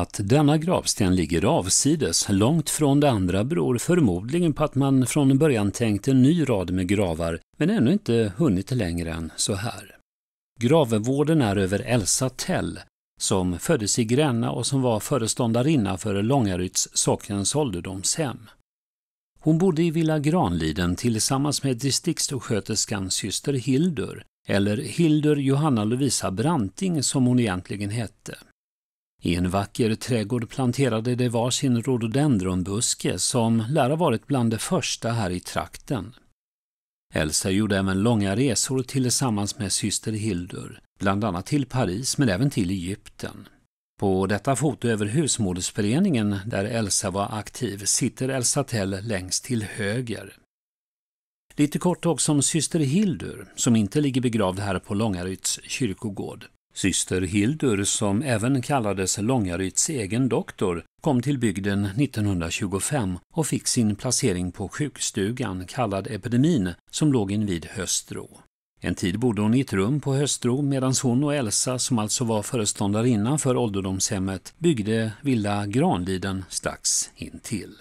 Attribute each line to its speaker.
Speaker 1: Att denna gravsten ligger avsides, långt från det andra, beror förmodligen på att man från början tänkt en ny rad med gravar, men ännu inte hunnit längre än så här. Gravvården är över Elsa Tell, som föddes i Gränna och som var föreståndarinna för Långaryds sockens ålderdomshem. Hon bodde i Villa Granliden tillsammans med distriktssjuksköterskan syster Hildur, eller Hildur Johanna Lovisa Branting som hon egentligen hette. I en vacker trädgård planterade de var sin rhododendronbuske som lär ha varit bland de första här i trakten. Elsa gjorde även långa resor tillsammans med syster Hildur, bland annat till Paris men även till Egypten. På detta foto över husmodersföreningen där Elsa var aktiv sitter Elsa Tell längst till höger. Lite kort också om syster Hildur, som inte ligger begravd här på Långaryds kyrkogård. Syster Hildur, som även kallades Långaryds egen doktor, kom till bygden 1925 och fick sin placering på sjukstugan kallad Epidemin som låg invid Höstro. En tid bodde hon i ett rum på Höstro medan hon och Elsa, som alltså var föreståndarinna för ålderdomshemmet, byggde Villa Granliden strax intill.